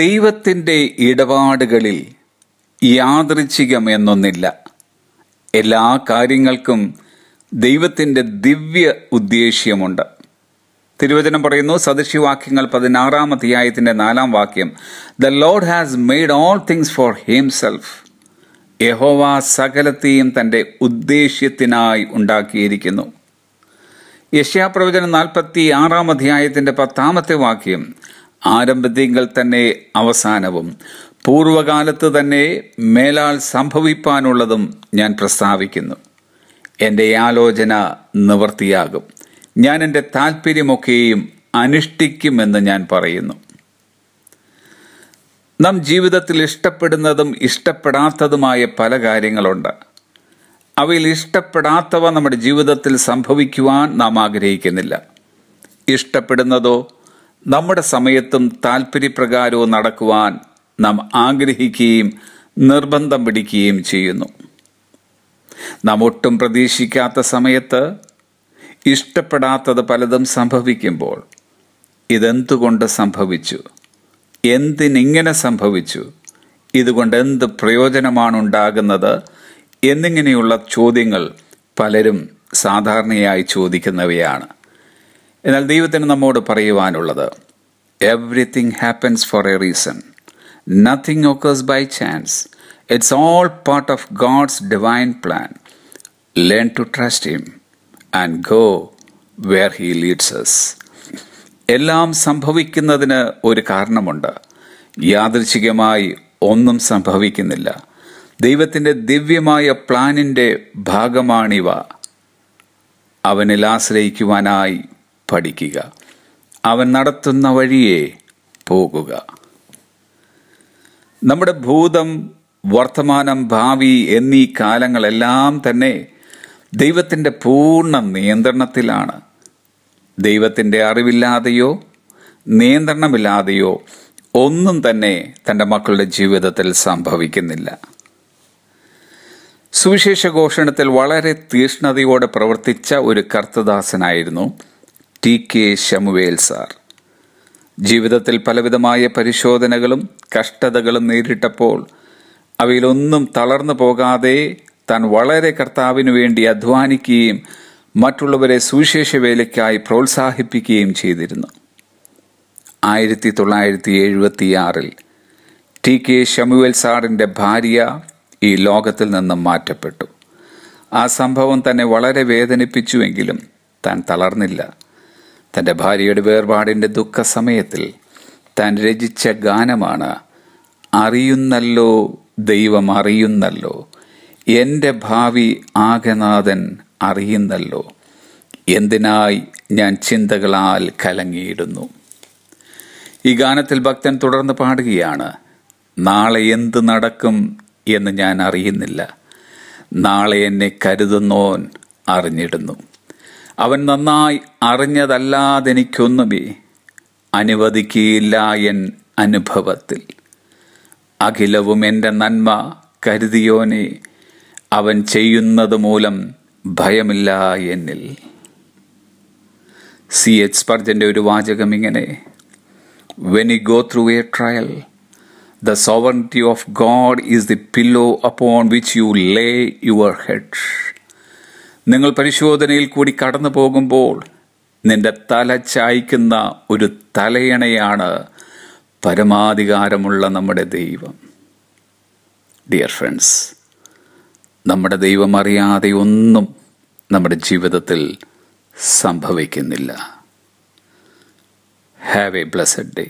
ദൈവത്തിൻ്റെ ഇടപാടുകളിൽ യാദൃച്ഛികമെന്നൊന്നില്ല എല്ലാ കാര്യങ്ങൾക്കും ദൈവത്തിൻ്റെ ദിവ്യ ഉദ്ദേശ്യമുണ്ട് തിരുവചനം പറയുന്നു സദൃശ്യവാക്യങ്ങൾ പതിനാറാം അധ്യായത്തിൻ്റെ നാലാം വാക്യം the Lord has made all things for himself യഹോവ സകലത്തെയും തൻ്റെ ഉദ്ദേശ്യത്തിനായി ഉണ്ടാക്കിയിരിക്കുന്നു യശ്യാപ്രവചനം നാൽപ്പത്തി ആറാം അധ്യായത്തിൻ്റെ പത്താമത്തെ വാക്യം ആരംഭത്തിങ്കൽ തന്നെ അവസാനവും പൂർവകാലത്ത് തന്നെ മേലാൽ സംഭവിപ്പാനുള്ളതും ഞാൻ പ്രസ്താവിക്കുന്നു എൻ്റെ ആലോചന നിവർത്തിയാകും ഞാൻ എൻ്റെ താൽപ്പര്യമൊക്കെയും അനുഷ്ഠിക്കുമെന്ന് ഞാൻ പറയുന്നു നാം ജീവിതത്തിൽ ഇഷ്ടപ്പെടുന്നതും ഇഷ്ടപ്പെടാത്തതുമായ പല കാര്യങ്ങളുണ്ട് അവയിൽ ഇഷ്ടപ്പെടാത്തവ നമ്മുടെ ജീവിതത്തിൽ സംഭവിക്കുവാൻ നാം ആഗ്രഹിക്കുന്നില്ല ഇഷ്ടപ്പെടുന്നതോ നമ്മുടെ സമയത്തും താൽപ്പര്യപ്രകാരവും നടക്കുവാൻ നാം ആഗ്രഹിക്കുകയും നിർബന്ധം പിടിക്കുകയും ചെയ്യുന്നു നാം ഒട്ടും പ്രതീക്ഷിക്കാത്ത സമയത്ത് ഇഷ്ടപ്പെടാത്തത് പലതും സംഭവിക്കുമ്പോൾ ഇതെന്തുകൊണ്ട് സംഭവിച്ചു എന്തിനിങ്ങനെ സംഭവിച്ചു ഇതുകൊണ്ട് എന്ത് പ്രയോജനമാണ് ഉണ്ടാകുന്നത് എന്നിങ്ങനെയുള്ള ചോദ്യങ്ങൾ പലരും സാധാരണയായി ചോദിക്കുന്നവയാണ് എന്നാൽ ദൈവത്തിന് നമ്മോട് പറയുവാനുള്ളത് Everything happens for a reason. Nothing occurs by chance. It's all part of God's divine plan. Learn to trust Him and go where He leads us. എല്ലാം സംഭവിക്കുന്നതിന് ഒരു കാരണമുണ്ട് യാദൃശികമായി ഒന്നും സംഭവിക്കുന്നില്ല ദൈവത്തിൻ്റെ ദിവ്യമായ പ്ലാനിൻ്റെ ഭാഗമാണിവ അവനിൽ ആശ്രയിക്കുവാനായി പഠിക്കുക അവൻ നടത്തുന്ന വഴിയെ പോകുക നമ്മുടെ ഭൂതം വർത്തമാനം ഭാവി എന്നീ കാലങ്ങളെല്ലാം തന്നെ ദൈവത്തിൻ്റെ പൂർണ്ണ നിയന്ത്രണത്തിലാണ് ദൈവത്തിൻ്റെ അറിവില്ലാതെയോ നിയന്ത്രണമില്ലാതെയോ ഒന്നും തന്നെ തൻ്റെ മക്കളുടെ ജീവിതത്തിൽ സംഭവിക്കുന്നില്ല സുവിശേഷ ഘോഷണത്തിൽ വളരെ തീഷ്ണതയോടെ പ്രവർത്തിച്ച ഒരു കർത്തദാസനായിരുന്നു ടി കെ ശമുവേൽ സാർ ജീവിതത്തിൽ പലവിധമായ പരിശോധനകളും കഷ്ടതകളും നേരിട്ടപ്പോൾ അവയിലൊന്നും തളർന്നു പോകാതെ താൻ വളരെ കർത്താവിനു വേണ്ടി അധ്വാനിക്കുകയും മറ്റുള്ളവരെ സുവിശേഷ വേലയ്ക്കായി പ്രോത്സാഹിപ്പിക്കുകയും ചെയ്തിരുന്നു ആയിരത്തി തൊള്ളായിരത്തി എഴുപത്തിയാറിൽ ടി കെ ഷമുവേൽ സാറിൻ്റെ ഭാര്യ ഈ ലോകത്തിൽ നിന്നും മാറ്റപ്പെട്ടു ആ സംഭവം തന്നെ വളരെ വേദനിപ്പിച്ചുവെങ്കിലും താൻ തളർന്നില്ല തൻ്റെ ഭാര്യയുടെ വേർപാടിൻ്റെ ദുഃഖസമയത്തിൽ താൻ രചിച്ച ഗാനമാണ് അറിയുന്നല്ലോ ദൈവം അറിയുന്നല്ലോ എൻ്റെ ഭാവി ആകനാഥൻ അറിയുന്നല്ലോ എന്തിനായി ഞാൻ ചിന്തകളാൽ കലങ്ങിയിടുന്നു ഈ ഗാനത്തിൽ ഭക്തൻ തുടർന്ന് പാടുകയാണ് നാളെ എന്ത് നടക്കും എന്ന് ഞാൻ അറിയുന്നില്ല നാളെ എന്നെ കരുതുന്നോൻ അറിഞ്ഞിടുന്നു അവൻ നന്നായി അറിഞ്ഞതല്ലാതെനിക്കൊന്നുമേ അനുവദിക്കുകയില്ല എൻ അനുഭവത്തിൽ അഖിലവും എൻ്റെ നന്മ കരുതിയോനെ അവൻ ചെയ്യുന്നത് മൂലം ഭയമില്ല എന്നിൽ സി എച്ച് പർജൻ്റെ ഒരു വാചകം ഇങ്ങനെ when you go through a trial the sovereignty of God is the pillow upon which you lay your head നിങ്ങൾ പരിശോധനയിൽ കൂടി കടന്നു പോകുമ്പോൾ നിന്റെ തല ചായ്ക്കുന്ന ഒരു തലയണയാണ് പരമാധികാരമുള്ള നമ്മുടെ ദൈവം ഡിയർ ഫ്രണ്ട്സ് നമ്മുടെ ദൈവം അറിയാതെ ഒന്നും നമ്മുടെ ജീവിതത്തിൽ സംഭവിക്കുന്നില്ല ഹാവ് എ ബ്ലസ്സഡ് ഡേ